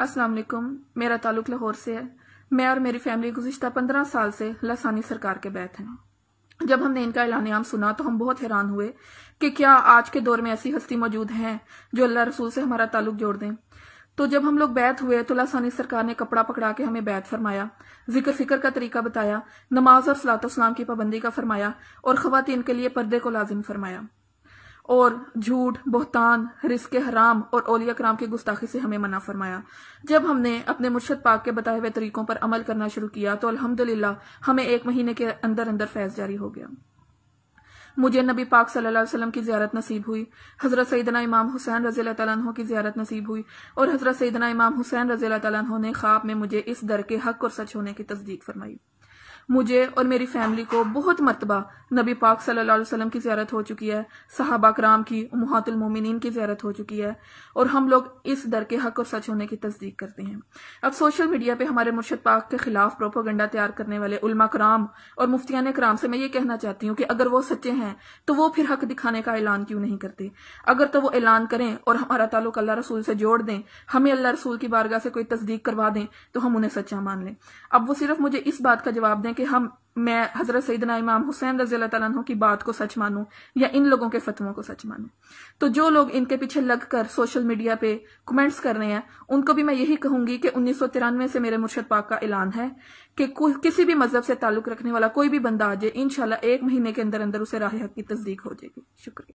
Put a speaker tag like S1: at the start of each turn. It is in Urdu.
S1: السلام علیکم میرا تعلق لاہور سے ہے میں اور میری فیملی گزشتہ پندرہ سال سے لسانی سرکار کے بیت ہیں جب ہم نے ان کا اعلان عام سنا تو ہم بہت حیران ہوئے کہ کیا آج کے دور میں ایسی ہستی موجود ہیں جو اللہ رسول سے ہمارا تعلق جوڑ دیں تو جب ہم لوگ بیت ہوئے تو لسانی سرکار نے کپڑا پکڑا کے ہمیں بیت فرمایا ذکر فکر کا طریقہ بتایا نماز اور سلاط اسلام کی پابندی کا فرمایا اور خواتین کے لیے پردے کو لازم فرمایا اور جھوٹ بہتان رزق حرام اور اولیاء کرام کے گستاخی سے ہمیں منع فرمایا جب ہم نے اپنے مرشد پاک کے بتائے ہوئے طریقوں پر عمل کرنا شروع کیا تو الحمدللہ ہمیں ایک مہینے کے اندر اندر فیض جاری ہو گیا مجھے نبی پاک صلی اللہ علیہ وسلم کی زیارت نصیب ہوئی حضرت سیدنا امام حسین رضی اللہ تعالیٰ عنہ کی زیارت نصیب ہوئی اور حضرت سیدنا امام حسین رضی اللہ تعالیٰ عنہ نے خواب میں مجھے اس در کے حق اور سچ ہونے کی تصدیق فرمائی مجھے اور میری فیملی کو بہت مرتبہ نبی پاک صلی اللہ علیہ وسلم کی زیارت ہو چکی ہے صحابہ کرام کی محت المومنین کی زیارت ہو چکی ہے اور ہم لوگ اس در کے حق اور سچ ہونے کی تصدیق کرتے ہیں اب سوشل میڈیا پہ ہمارے مرشد پاک کے خلاف پروپوگنڈا تیار کرنے والے علماء کرام اور مفتیان کرام سے میں یہ کہنا چاہتی ہوں کہ اگر وہ سچے ہیں تو وہ پھر حق دکھانے کا اعلان کیوں نہیں کرتے اگر تو وہ اعلان کریں اور ہمارا تعلق اللہ رسول سے جوڑ دیں ہمیں اللہ رسول کی بارگاہ سے کوئی تصدیق کروا دیں تو ہم انہیں سچا مان لیں اب وہ صرف مجھے اس بات کا جواب دیں ہیں کہ ہم میں حضرت سیدنا امام حسین رضی اللہ تعالیٰ عنہ کی بات کو سچ مانوں یا ان لوگوں کے فتووں کو سچ مانوں تو جو لوگ ان کے پیچھے لگ کر سوشل میڈیا پہ کمنٹس کر رہے ہیں ان کو بھی میں یہی کہوں گی کہ انیس سو ترانوے سے میرے مرشد پاک کا اعلان ہے کہ کسی بھی مذہب سے تعلق رکھنے والا کوئی بھی بندہ آ جائے انشاءاللہ ایک مہینے کے اندر اندر اسے راہ حق کی تصدیق ہو جائے گی شکریہ